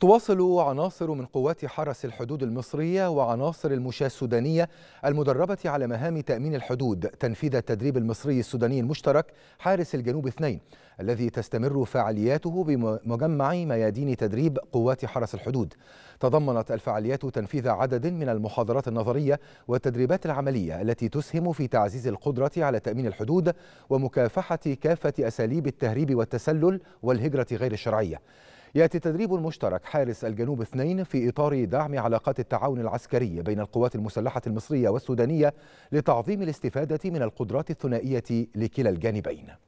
تواصل عناصر من قوات حرس الحدود المصرية وعناصر المشاة السودانية المدربة على مهام تأمين الحدود تنفيذ التدريب المصري السوداني المشترك حارس الجنوب اثنين الذي تستمر فعالياته بمجمع ميادين تدريب قوات حرس الحدود تضمنت الفعاليات تنفيذ عدد من المحاضرات النظرية والتدريبات العملية التي تسهم في تعزيز القدرة على تأمين الحدود ومكافحة كافة أساليب التهريب والتسلل والهجرة غير الشرعية يأتي تدريب مشترك حارس الجنوب اثنين في إطار دعم علاقات التعاون العسكري بين القوات المسلحة المصرية والسودانية لتعظيم الاستفادة من القدرات الثنائية لكلا الجانبين